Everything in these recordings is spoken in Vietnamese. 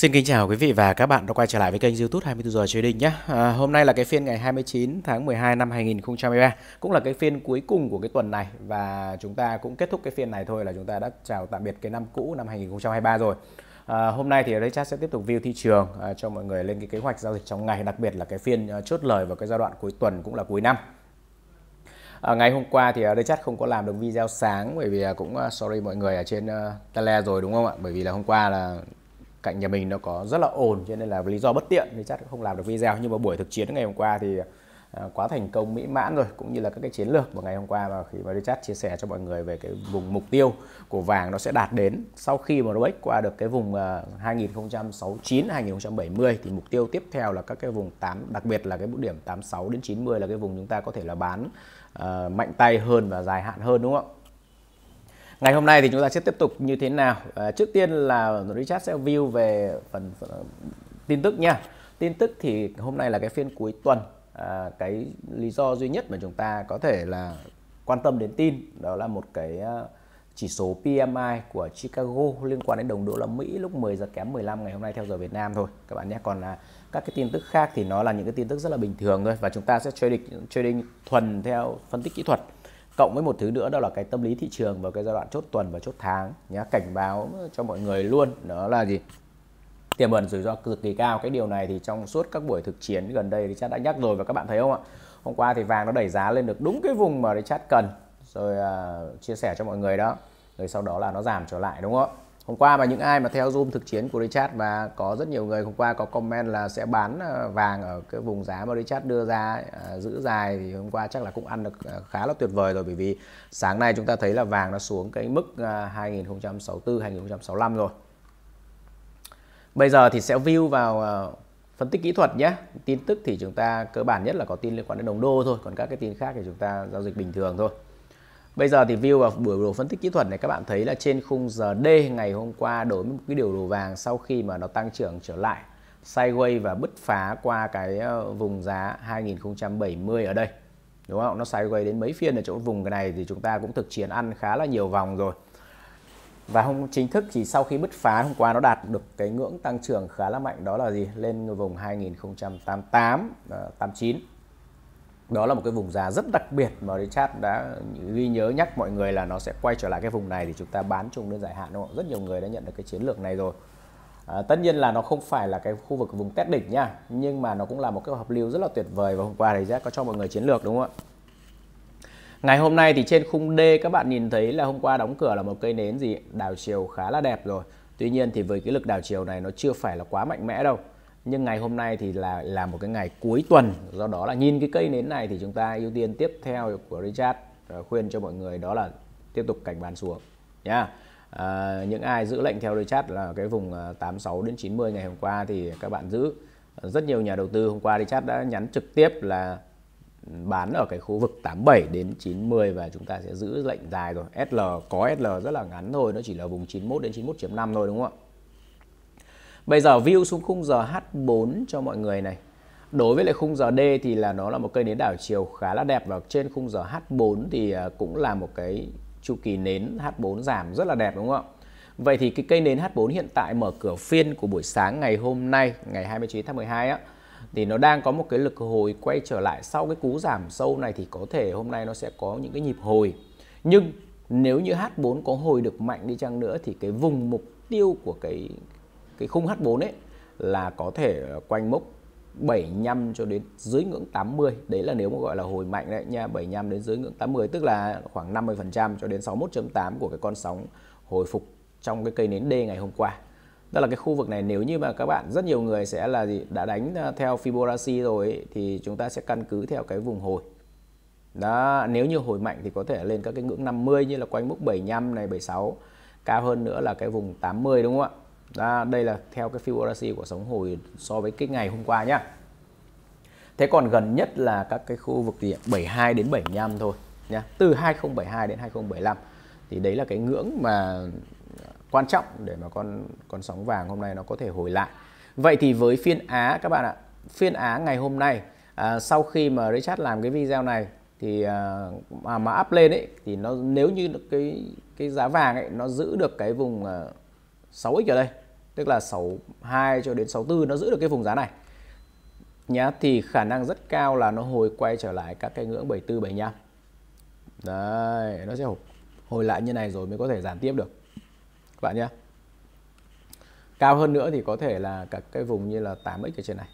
Xin kính chào quý vị và các bạn đã quay trở lại với kênh YouTube 24 giờ trading nhé. À, hôm nay là cái phiên ngày 29 tháng 12 năm 2023, cũng là cái phiên cuối cùng của cái tuần này và chúng ta cũng kết thúc cái phiên này thôi là chúng ta đã chào tạm biệt cái năm cũ năm 2023 rồi. À, hôm nay thì đây chat sẽ tiếp tục view thị trường à, cho mọi người lên cái kế hoạch giao dịch trong ngày, đặc biệt là cái phiên à, chốt lời vào cái giai đoạn cuối tuần cũng là cuối năm. À, ngày hôm qua thì đây à, chắc không có làm được video sáng bởi vì à, cũng sorry mọi người ở trên uh, tele rồi đúng không ạ? Bởi vì là hôm qua là cạnh nhà mình nó có rất là ồn cho nên là lý do bất tiện thì chắc không làm được video nhưng mà buổi thực chiến ngày hôm qua thì à, quá thành công mỹ mãn rồi cũng như là các cái chiến lược vào ngày hôm qua mà khi mà Richard chia sẻ cho mọi người về cái vùng mục tiêu của vàng nó sẽ đạt đến sau khi mà ROIC qua được cái vùng 2069 à, 2070 thì mục tiêu tiếp theo là các cái vùng 8 đặc biệt là cái điểm 86 đến 90 là cái vùng chúng ta có thể là bán uh, mạnh tay hơn và dài hạn hơn đúng không ạ? Ngày hôm nay thì chúng ta sẽ tiếp tục như thế nào? À, trước tiên là Richard sẽ view về phần, phần tin tức nha. Tin tức thì hôm nay là cái phiên cuối tuần. À, cái lý do duy nhất mà chúng ta có thể là quan tâm đến tin đó là một cái à, chỉ số PMI của Chicago liên quan đến đồng đô la Mỹ lúc 10 giờ kém 15 ngày hôm nay theo giờ Việt Nam thôi các bạn nhé. Còn là các cái tin tức khác thì nó là những cái tin tức rất là bình thường thôi và chúng ta sẽ trading trading thuần theo phân tích kỹ thuật cộng với một thứ nữa đó là cái tâm lý thị trường vào cái giai đoạn chốt tuần và chốt tháng nhá cảnh báo cho mọi người luôn đó là gì tiềm ẩn rủi ro cực kỳ cao cái điều này thì trong suốt các buổi thực chiến gần đây thì chat đã nhắc rồi và các bạn thấy không ạ hôm qua thì vàng nó đẩy giá lên được đúng cái vùng mà chat cần rồi à, chia sẻ cho mọi người đó rồi sau đó là nó giảm trở lại đúng không ạ hôm qua mà những ai mà theo zoom thực chiến của Richard và có rất nhiều người hôm qua có comment là sẽ bán ờ, vàng ở cái vùng giá mà Richard đưa ra à, giữ dài thì hôm qua chắc là cũng ăn được ờ, khá là tuyệt vời rồi bởi vì sáng nay chúng ta thấy là vàng nó xuống cái mức 2064 2065 rồi bây giờ thì sẽ view vào phân tích kỹ thuật nhé tin tức thì chúng ta cơ bản nhất là có tin liên quan đến đồng đô thôi còn các cái tin khác thì chúng ta giao dịch bình thường thôi Bây giờ thì view vào biểu đồ phân tích kỹ thuật này các bạn thấy là trên khung giờ D ngày hôm qua đối với một cái điều đồ vàng sau khi mà nó tăng trưởng trở lại sideways và bứt phá qua cái ờ, vùng giá 2070 ở đây. Đúng không? Nó sideways đến mấy phiên ở chỗ vùng cái này thì chúng ta cũng thực chiến ăn khá là nhiều vòng rồi. Và hôm chính thức thì sau khi bứt phá hôm qua nó đạt được cái ngưỡng tăng trưởng khá là mạnh đó là gì? Lên vùng 2088 89 đó là một cái vùng giá rất đặc biệt mà Richard đã ghi nhớ nhắc mọi người là nó sẽ quay trở lại cái vùng này thì chúng ta bán chung đến dài hạn đúng không? Rất nhiều người đã nhận được cái chiến lược này rồi. À, tất nhiên là nó không phải là cái khu vực vùng test đỉnh nha, nhưng mà nó cũng là một cái hợp lưu rất là tuyệt vời và hôm qua thì Jack có cho mọi người chiến lược đúng không ạ? Ngày hôm nay thì trên khung D các bạn nhìn thấy là hôm qua đóng cửa là một cây nến gì đảo chiều khá là đẹp rồi. Tuy nhiên thì với cái lực đảo chiều này nó chưa phải là quá mạnh mẽ đâu nhưng ngày hôm nay thì là là một cái ngày cuối tuần do đó là nhìn cái cây nến này thì chúng ta ưu tiên tiếp theo của Richard à, khuyên cho mọi người đó là tiếp tục cảnh bán xuống nha à, những ai giữ lệnh theo Richard là cái vùng 86 à, đến 90 ngày hôm qua thì các bạn giữ rất nhiều nhà đầu tư hôm qua Richard đã nhắn trực tiếp là bán ở cái khu vực 87 đến 90 và chúng ta sẽ giữ lệnh dài rồi. SL có SL rất là ngắn thôi, nó chỉ là vùng 91 đến 91.5 thôi đúng không ạ? Bây giờ view xuống khung giờ H4 cho mọi người này. Đối với lại khung giờ D thì là nó là một cây nến đảo chiều khá là đẹp và trên khung giờ H4 thì à, cũng là một cái chu kỳ nến H4 giảm rất là đẹp đúng không ạ? Vậy thì cái cây nến H4 hiện tại mở cửa phiên của buổi sáng ngày hôm nay, ngày 29 tháng 12 á, thì nó đang có một cái lực hồi quay trở lại sau cái cú giảm sâu này thì có thể hôm nay nó sẽ có những cái nhịp hồi. Nhưng nếu như H4 có hồi được mạnh đi chăng nữa thì cái vùng mục tiêu của cái cái khung H4 ấy là có thể quanh mốc 75 cho đến dưới ngưỡng 80 đấy là nếu mà gọi là hồi mạnh đấy nha 75 đến dưới ngưỡng 80 tức là khoảng 50% cho đến 61.8 của cái con sóng hồi phục trong cái cây nến D ngày hôm qua đó là cái khu vực này nếu như mà các bạn rất nhiều người sẽ là gì đã đánh à, theo Fibonacci rồi ấy, thì chúng ta sẽ căn cứ theo cái vùng hồi đó nếu như hồi mạnh thì có thể lên các cái ngưỡng 50 như là quanh mức 75 này 76 cao hơn nữa là cái vùng 80 đúng không ạ đó, đây là theo cái Fibonacci của sóng hồi so với cái ngày hôm qua nhá. Thế còn gần nhất là các cái khu vực gì 72 đến 75 thôi nhá. Từ 2072 đến 2075 thì đấy là cái ngưỡng mà quan trọng để mà con con sóng vàng hôm nay nó có thể hồi lại. Vậy thì với phiên Á các bạn ạ, phiên Á ngày hôm nay à, sau khi mà Richard làm cái video này thì à, mà mà up lên ấy thì nó nếu như cái cái giá vàng ấy nó giữ được cái vùng à, 6x ở đây tức là 62 cho đến 64 nó giữ được cái vùng giá này nhá thì khả năng rất cao là nó hồi quay trở lại các cái ngưỡng 74 75 đấy nó sẽ hồi lại như này rồi mới có thể giảm tiếp được các bạn nhé cao hơn nữa thì có thể là các cái vùng như là 8x ở trên này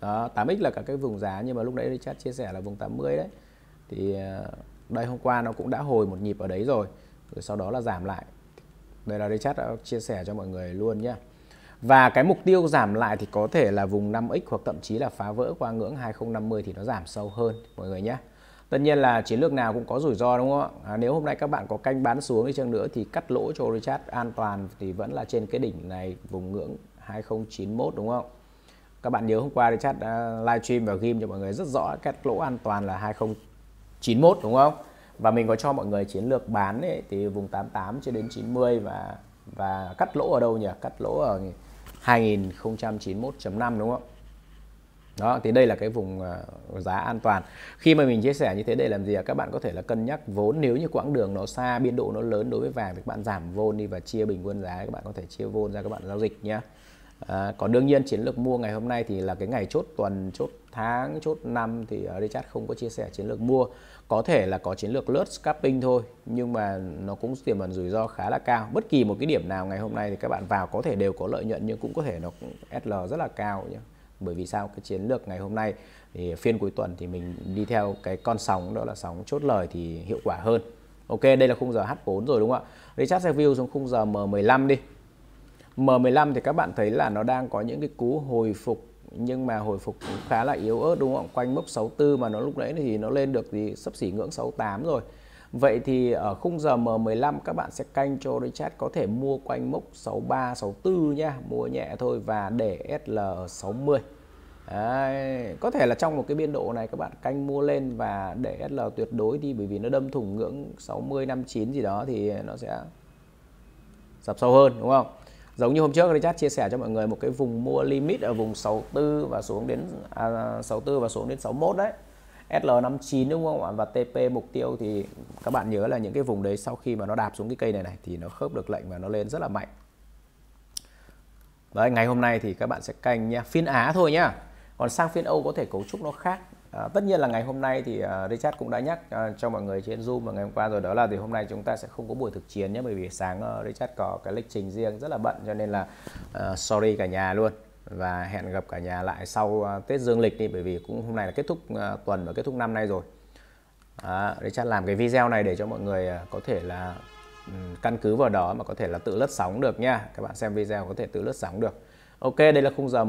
đó 8x là cả cái vùng giá nhưng mà lúc nãy chat chia sẻ là vùng 80 đấy thì ờ, đây hôm qua nó cũng đã hồi một nhịp ở đấy rồi rồi sau đó là giảm lại đây là Richard đã chia sẻ cho mọi người luôn nhé và cái mục tiêu giảm lại thì có thể là vùng 5x hoặc thậm chí là phá vỡ qua ngưỡng 2050 thì nó giảm sâu hơn mọi người nhé tất nhiên là chiến lược nào cũng có rủi ro đúng không ạ à, nếu hôm nay các bạn có canh bán xuống đi chăng nữa thì cắt lỗ cho Richard an toàn thì vẫn là trên cái đỉnh này vùng ngưỡng 2091 đúng không các bạn nhớ hôm qua Richard đã livestream và ghim cho mọi người rất rõ cắt lỗ an toàn là 2091 đúng không và mình có cho mọi người chiến lược bán ấy, thì vùng 88 cho đến 90 và và cắt lỗ ở đâu nhỉ cắt lỗ ở 2091.5 đúng không đó thì đây là cái vùng à, giá an toàn khi mà mình chia sẻ như thế để làm gì các bạn có thể là cân nhắc vốn nếu như quãng đường nó xa biên độ nó lớn đối với vàng thì các bạn giảm vôn đi và chia bình quân giá các bạn có thể chia vôn ra các bạn giao dịch nhé À, còn đương nhiên chiến lược mua ngày hôm nay thì là cái ngày chốt tuần, chốt tháng, chốt năm thì à, Richard không có chia sẻ chiến lược mua. Có thể là có chiến lược lướt scalping thôi nhưng mà nó cũng tiềm ẩn rủi ro khá là cao. Bất kỳ một cái điểm nào ngày hôm nay thì các bạn vào có thể đều có lợi nhuận nhưng cũng có thể nó cũng SL rất là cao nhé. Bởi vì sao cái chiến lược ngày hôm nay thì phiên cuối tuần thì mình đi theo cái con sóng đó là sóng chốt lời thì hiệu quả hơn. Ok, đây là khung giờ H4 rồi đúng không ạ? Richard review xuống khung giờ M15 đi. M15 thì các bạn thấy là nó đang có những cái cú hồi phục nhưng mà hồi phục cũng khá là yếu ớt đúng không? Quanh mốc 64 mà nó lúc nãy thì nó lên được thì sắp xỉ ngưỡng 68 rồi. Vậy thì ở khung giờ M15 các bạn sẽ canh cho chat có thể mua quanh mốc 63, 64 nha, mua nhẹ thôi và để SL 60. Đấy. có thể là trong một cái biên độ này các bạn canh mua lên và để SL tuyệt đối đi bởi vì nó đâm thủng ngưỡng 60 59 gì đó thì nó sẽ sập sâu hơn đúng không? giống như hôm trước chat chia sẻ cho mọi người một cái vùng mua limit ở vùng 64 và xuống đến à, 64 và xuống đến 61 đấy SL59 đúng không ạ và TP mục tiêu thì các bạn nhớ là những cái vùng đấy sau khi mà nó đạp xuống cái cây này này thì nó khớp được lệnh và nó lên rất là mạnh Đấy, ngày hôm nay thì các bạn sẽ canh nha phiên Á thôi nhá còn sang phiên Âu có thể cấu trúc nó khác À, tất nhiên là ngày hôm nay thì uh, Richard cũng đã nhắc uh, cho mọi người trên Zoom và ngày hôm qua rồi đó là thì hôm nay chúng ta sẽ không có buổi thực chiến nhé bởi vì sáng uh, Richard có cái lịch trình riêng rất là bận cho nên là uh, sorry cả nhà luôn và hẹn gặp cả nhà lại sau uh, Tết Dương lịch đi bởi vì cũng hôm nay là kết thúc uh, tuần và kết thúc năm nay rồi. À, Richard làm cái video này để cho mọi người uh, có thể là um, căn cứ vào đó mà có thể là tự lướt sóng được nha. Các bạn xem video có thể tự lướt sóng được. Ok, đây là khung giờ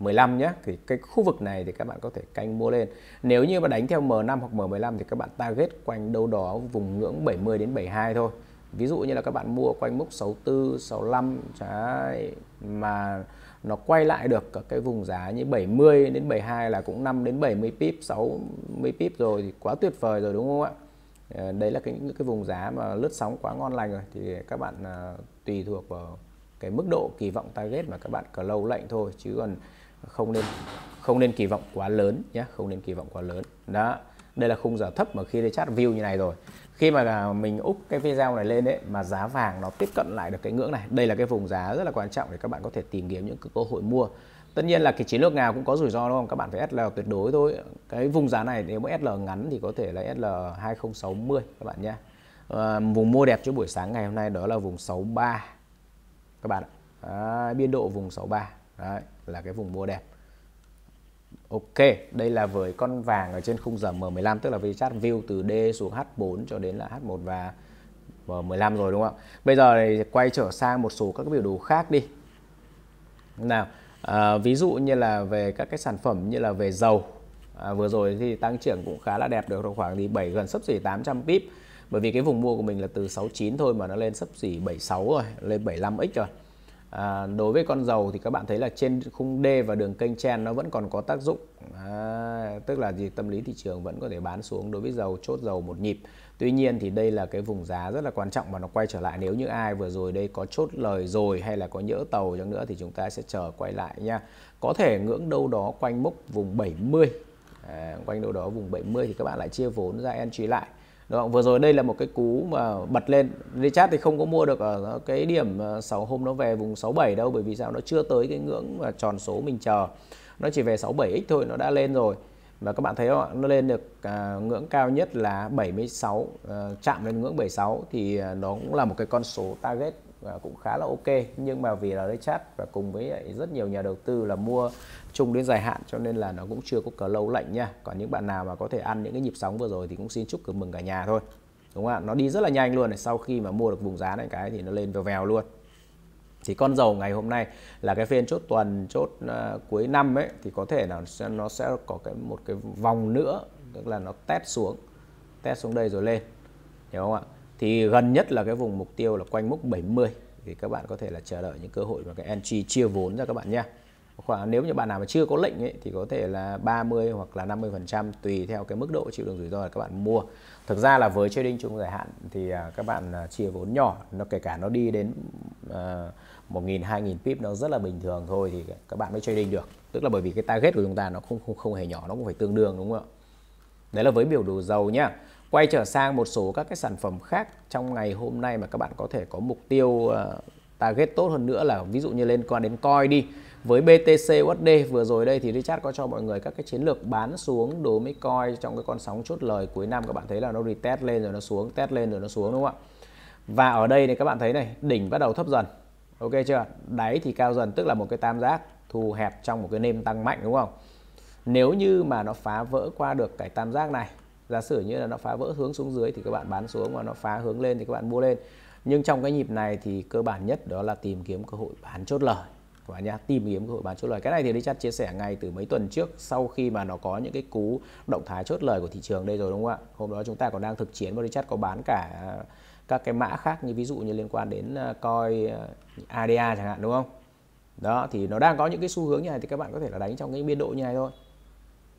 M15 nhé. Thì cái khu vực này thì các bạn có thể canh mua lên. Nếu như mà đánh theo M5 hoặc M15 thì các bạn target quanh đâu đó vùng ngưỡng 70 đến 72 thôi. Ví dụ như là các bạn mua quanh mốc 64, 65 trái mà nó quay lại được ở cái vùng giá như 70 đến 72 là cũng 5 đến 70 pip, 60 pip rồi thì quá tuyệt vời rồi đúng không ạ? Ờ, Đấy là cái những cái vùng giá mà lướt sóng quá ngon lành rồi thì các bạn ờ, tùy thuộc vào cái mức độ kỳ vọng target mà các bạn lâu lệnh thôi chứ còn không nên không nên kỳ vọng quá lớn nhé không nên kỳ vọng quá lớn đó đây là khung giờ thấp mà khi lên chat view như này rồi khi mà mình úp cái video này lên đấy mà giá vàng nó tiếp cận lại được cái ngưỡng này đây là cái vùng giá rất là quan trọng để các bạn có thể tìm kiếm những cơ hội mua tất nhiên là cái chiến lược nào cũng có rủi ro đúng không các bạn phải SL tuyệt đối thôi cái vùng giá này nếu mà SL ngắn thì có thể là SL 2060 các bạn nhé à, ờ, vùng mua đẹp cho buổi sáng ngày hôm nay đó là vùng 63 các bạn ạ Đấy, biên độ vùng 63 Đấy, là cái vùng mua đẹp Ok, đây là với con vàng ở trên khung giờ M15 tức là vì chart view từ D xuống H4 cho đến là H1 và M15 rồi đúng không ạ? Bây giờ thì quay trở sang một số các biểu đồ khác đi. Nào, à, ví dụ như là về các cái sản phẩm như là về dầu. À, vừa rồi thì tăng trưởng cũng khá là đẹp được khoảng thì 7 gần sấp xỉ 800 pip bởi vì cái vùng mua của mình là từ 69 thôi mà nó lên sấp xỉ 76 rồi lên 75x rồi à, đối với con dầu thì các bạn thấy là trên khung D và đường kênh chen nó vẫn còn có tác dụng à, tức là gì tâm lý thị trường vẫn có thể bán xuống đối với dầu chốt dầu một nhịp tuy nhiên thì đây là cái vùng giá rất là quan trọng và nó quay trở lại nếu như ai vừa rồi đây có chốt lời rồi hay là có nhỡ tàu chẳng nữa thì chúng ta sẽ chờ quay lại nha có thể ngưỡng đâu đó quanh mốc vùng 70 à, quanh đâu đó vùng 70 thì các bạn lại chia vốn ra entry lại Đúng Vừa rồi đây là một cái cú mà bật lên. Richard thì không có mua được ở cái điểm 6 ờ, hôm nó về vùng 67 đâu bởi vì sao nó chưa tới cái ngưỡng mà tròn số mình chờ. Nó chỉ về 67x thôi nó đã lên rồi. Và các bạn thấy không ạ? Nó lên được à, ngưỡng cao nhất là 76 à, ờ, chạm lên ngưỡng 76 thì ờ, nó cũng là một cái con số target và cũng khá là ok nhưng mà vì là chat và cùng với rất nhiều nhà đầu tư là mua chung đến dài hạn cho nên là nó cũng chưa có cờ lâu lạnh nha còn những bạn nào mà có thể ăn những cái nhịp sóng vừa rồi thì cũng xin chúc cờ mừng cả nhà thôi đúng không ạ nó đi rất là nhanh luôn này sau khi mà mua được vùng giá này cái thì nó lên vèo vèo luôn thì con dầu ngày hôm nay là cái phiên chốt tuần chốt uh, cuối năm ấy thì có thể là nó sẽ có cái một cái vòng nữa tức là nó test xuống test xuống đây rồi lên hiểu không ạ thì gần nhất là cái vùng mục tiêu là quanh mốc 70 thì các bạn có thể là chờ đợi những cơ hội và cái entry chia vốn ra các bạn nhé khoảng nếu như bạn nào mà chưa có lệnh ấy, thì có thể là 30 hoặc là 50% tùy theo cái mức độ chịu đựng rủi ro là các bạn mua. Thực ra là với trading chung dài hạn thì à, các bạn à, chia vốn nhỏ, nó kể cả nó đi đến uh, 1.000 2.000 pip nó rất là bình thường thôi thì các bạn mới trading được. Tức là bởi vì cái target của chúng ta nó không không không hề nhỏ, nó cũng phải tương đương đúng không ạ? Đấy là với biểu đồ dầu nhá quay trở sang một số các cái sản phẩm khác trong ngày hôm nay mà các bạn có thể có mục tiêu ờ, target tốt hơn nữa là ví dụ như liên quan đến coin đi với BTC USD vừa rồi đây thì Richard có cho mọi người các cái chiến lược bán xuống đối với coin trong cái con sóng chốt lời cuối năm các bạn thấy là nó retest lên rồi nó xuống test lên rồi nó xuống đúng không ạ và ở đây thì các bạn thấy này đỉnh bắt đầu thấp dần ok chưa đáy thì cao dần tức là một cái tam giác thu hẹp trong một cái nêm tăng mạnh đúng không nếu như mà nó phá vỡ qua được cái tam giác này giả sử như là nó phá vỡ hướng xuống dưới thì các bạn bán xuống và nó phá hướng lên thì các bạn mua lên nhưng trong cái nhịp này thì cơ bản nhất đó là tìm kiếm cơ hội bán chốt lời các bạn nhá tìm kiếm cơ hội bán chốt lời cái này thì đi Richard chia sẻ ngay từ mấy tuần trước sau khi mà nó có những cái cú động thái chốt lời của thị trường đây rồi đúng không ạ hôm đó chúng ta còn đang thực chiến và Richard có bán cả à, các cái mã khác như ví dụ như liên quan đến à, coi à, ADA chẳng hạn đúng không đó thì nó đang có những cái xu hướng như này thì các bạn có thể là đánh trong cái biên độ như này thôi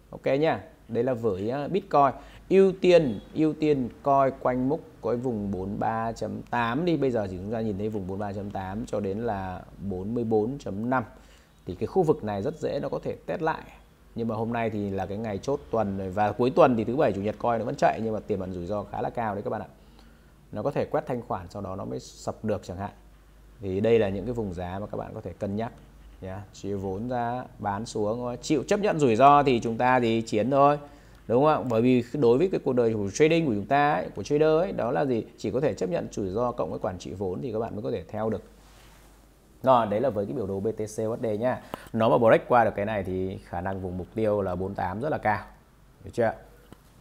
ok nhá đây là với Bitcoin ưu tiên ưu tiên coi quanh mốc cái vùng 43.8 đi bây giờ thì chúng ta nhìn thấy vùng 43.8 cho đến là 44.5 thì cái khu vực này rất dễ nó có thể test lại nhưng mà hôm nay thì là cái ngày chốt tuần rồi và cuối tuần thì thứ bảy chủ nhật coi nó vẫn chạy nhưng mà tiềm ẩn rủi ro khá là cao đấy các bạn ạ nó có thể quét thanh khoản sau đó nó mới sập được chẳng hạn thì đây là những cái vùng giá mà các bạn có thể cân nhắc nhá chia vốn ra bán xuống chịu chấp nhận rủi ro thì chúng ta thì chiến thôi đúng không ạ bởi vì đối với cái cuộc đời của trading của chúng ta ấy, của trader ấy đó là gì chỉ có thể chấp nhận rủi ro cộng với quản trị vốn thì các bạn mới có thể theo được đó, đấy là với cái biểu đồ BTC USD nhá. Nó mà break qua được cái này thì khả năng vùng mục tiêu là 48 rất là cao. Được chưa?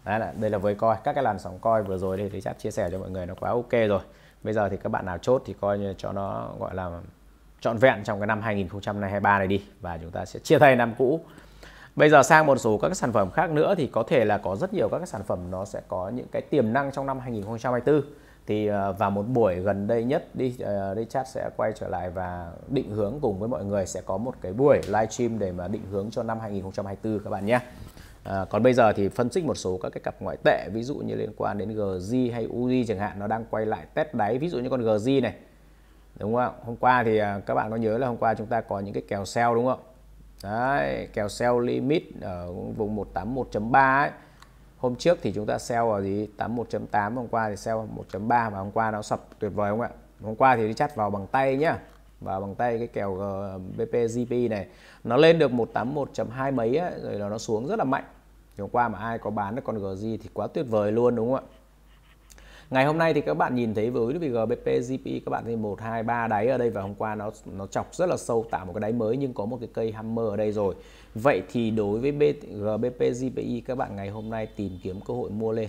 Đấy là, đây là với coi các cái làn sóng coi vừa rồi đây thì chắc chia sẻ cho mọi người nó quá ok rồi. Bây giờ thì các bạn nào chốt thì coi như cho nó gọi là trọn vẹn trong cái năm 2023 này đi và chúng ta sẽ chia tay năm cũ. Bây giờ sang một số các sản phẩm khác nữa thì có thể là có rất nhiều các sản phẩm nó sẽ có những cái tiềm năng trong năm 2024 thì ờ, vào một buổi gần đây nhất đi đây ờ, chat sẽ quay trở lại và định hướng cùng với mọi người sẽ có một cái buổi livestream để mà định hướng cho năm 2024 các bạn nhé. À, còn bây giờ thì phân tích một số các cái cặp ngoại tệ ví dụ như liên quan đến GZ hay UZ chẳng hạn nó đang quay lại test đáy ví dụ như con GZ này đúng không ạ hôm qua thì các bạn có nhớ là hôm qua chúng ta có những cái kèo sell đúng không ạ Đấy, kèo sell limit ở vùng 181.3 ấy. Hôm trước thì chúng ta sell ở gì 81.8 hôm qua thì sell 1.3 và hôm qua nó sập tuyệt vời không ạ? Hôm qua thì đi chắt vào bằng tay nhá. vào bằng tay cái kèo ờ, BPGP này nó lên được 181.2 mấy ấy, rồi nó xuống rất là mạnh. Thì hôm qua mà ai có bán được con GG thì quá tuyệt vời luôn đúng không ạ? ngày hôm nay thì các bạn nhìn thấy với gbp GP e các bạn thấy một hai ba đáy ở đây và hôm qua nó nó chọc rất là sâu tạo một cái đáy mới nhưng có một cái cây hammer ở đây rồi vậy thì đối với GBP GPI e các bạn ngày hôm nay tìm kiếm cơ hội mua lên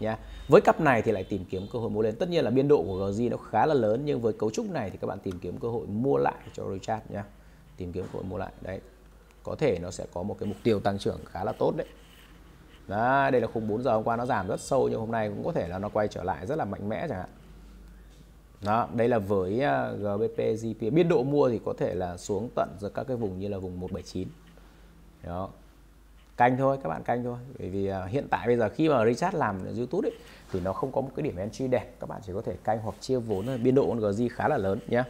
nhá. Với cặp này thì lại tìm kiếm cơ hội mua lên. Tất nhiên là biên độ của GG nó khá là lớn nhưng với cấu trúc này thì các bạn tìm kiếm cơ hội mua lại cho Richard nhá. Tìm kiếm cơ hội mua lại. Đấy. Có thể nó sẽ có một cái mục tiêu tăng trưởng khá là tốt đấy đó, đây là khung 4 giờ hôm qua nó giảm rất sâu nhưng hôm nay cũng có thể là nó quay trở lại rất là mạnh mẽ chẳng hạn đó, đây là với ờ, GBP, GP biên độ mua thì có thể là xuống tận giữa các cái vùng như là vùng 179 đó canh thôi các bạn canh thôi bởi vì ờ, hiện tại bây giờ khi mà Richard làm YouTube ấy thì nó không có một cái điểm entry đẹp các bạn chỉ có thể canh hoặc chia vốn thôi biên độ con GZ khá là lớn nhé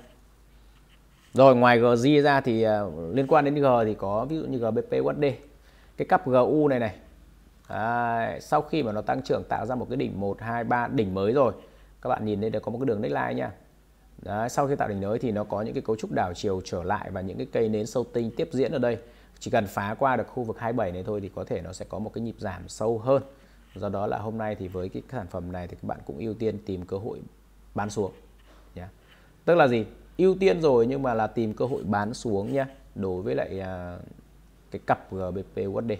rồi ngoài GZ ra thì ờ, liên quan đến G thì có ví dụ như GBP USD cái cặp GU này này Đấy, sau khi mà nó tăng trưởng tạo ra một cái đỉnh 1, 2, 3 đỉnh mới rồi các bạn nhìn đây đều có một cái đường neckline nha Đấy, sau khi tạo đỉnh mới thì nó có những cái cấu trúc đảo chiều trở lại và những cái cây nến sâu tinh tiếp diễn ở đây chỉ cần phá qua được khu vực 27 này thôi thì có thể nó sẽ có một cái nhịp giảm sâu hơn do đó là hôm nay thì với cái sản phẩm này thì các bạn cũng ưu tiên tìm cơ hội bán xuống nhé tức là gì ưu tiên rồi nhưng mà là tìm cơ hội bán xuống nhé đối với lại à, cái cặp GBP USD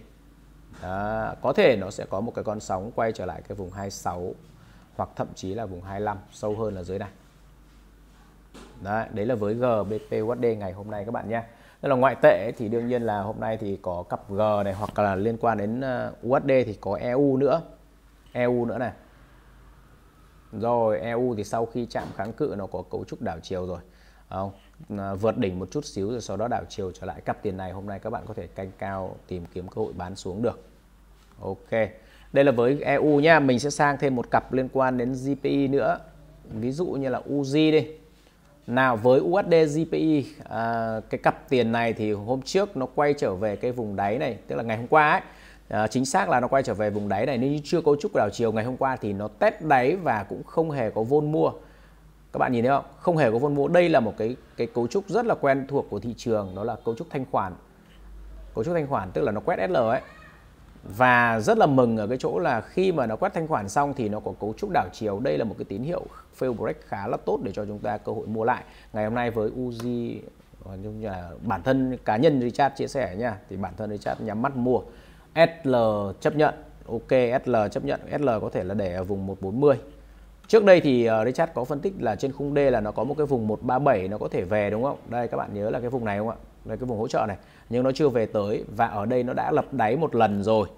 đó, có thể nó sẽ có một cái con sóng quay trở lại cái vùng 26 hoặc thậm chí là vùng 25 sâu hơn là dưới này. Đấy, đấy là với GBPUSD ngày hôm nay các bạn nhé. Nên là ngoại tệ thì đương nhiên là hôm nay thì có cặp G này hoặc là liên quan đến ờ, USD thì có EU nữa. EU nữa này. Rồi EU thì sau khi chạm kháng cự nó có cấu trúc đảo chiều rồi không? À, vượt đỉnh một chút xíu rồi sau đó đảo chiều trở lại cặp tiền này hôm nay các bạn có thể canh cao tìm kiếm cơ hội bán xuống được ok đây là với EU nha mình sẽ sang thêm một cặp liên quan đến GPI nữa ví dụ như là UZ đi nào với USD GPI à, cái cặp tiền này thì hôm trước nó quay trở về cái vùng đáy này tức là ngày hôm qua ấy à, chính xác là nó quay trở về vùng đáy này nên như chưa cấu trúc đảo chiều ngày hôm qua thì nó test đáy và cũng không hề có vôn mua các bạn nhìn thấy không không hề có phân bố đây là một cái cái cấu trúc rất là quen thuộc của thị trường đó là cấu trúc thanh khoản cấu trúc thanh khoản tức là nó quét SL ấy và rất là mừng ở cái chỗ là khi mà nó quét thanh khoản xong thì nó có cấu trúc đảo chiều đây là một cái tín hiệu fail break khá là tốt để cho chúng ta cơ hội mua lại ngày hôm nay với Uzi nhưng là bản thân cá nhân Richard chia sẻ nha thì bản thân Richard nhắm mắt mua SL chấp nhận ok SL chấp nhận SL có thể là để ở vùng 140 Trước đây thì ờ, Richard có phân tích là trên khung D là nó có một cái vùng 137 nó có thể về đúng không? Đây các bạn nhớ là cái vùng này không ạ? Đây cái vùng hỗ trợ này. Nhưng nó chưa về tới và ở đây nó đã lập đáy một lần rồi.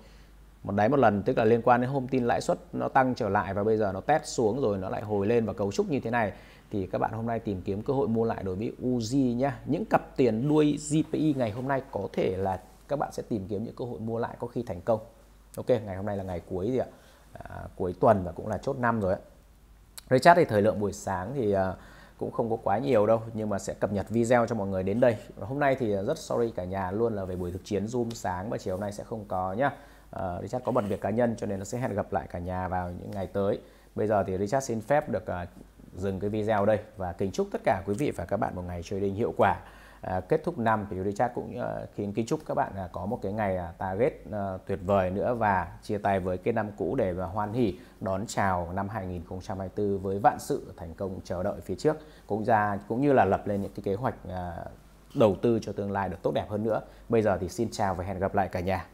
Một đáy một lần tức là liên quan đến hôm tin lãi suất nó tăng trở lại và bây giờ nó test xuống rồi nó lại hồi lên và cấu trúc như thế này thì các bạn hôm nay tìm kiếm cơ hội mua lại đối với Uzi nhá. Những cặp tiền đuôi GPI ngày hôm nay có thể là các bạn sẽ tìm kiếm những cơ hội mua lại có khi thành công. Ok, ngày hôm nay là ngày cuối gì ạ? À, cuối tuần và cũng là chốt năm rồi ạ. Richard thì thời lượng buổi sáng thì ờ, cũng không có quá nhiều đâu nhưng mà sẽ cập nhật video cho mọi người đến đây hôm nay thì ờ, rất sorry cả nhà luôn là về buổi thực chiến zoom sáng và chiều nay sẽ không có nhá uh, Richard có bận việc cá nhân cho nên nó sẽ hẹn gặp lại cả nhà vào những ngày tới bây giờ thì Richard xin phép được uh, dừng cái video đây và kính chúc tất cả quý vị và các bạn một ngày trading hiệu quả à, kết thúc năm thì Richard cũng à, ờ, khiến kính chúc các bạn à, có một cái ngày à, target à, ờ, tuyệt vời nữa và chia tay với cái năm cũ để mà hoan hỉ đón chào năm 2024 với vạn sự thành công chờ đợi phía trước cũng ra cũng như là lập lên những cái kế hoạch à, đầu tư cho tương lai được tốt đẹp hơn nữa. Bây giờ thì xin chào và hẹn gặp lại cả nhà.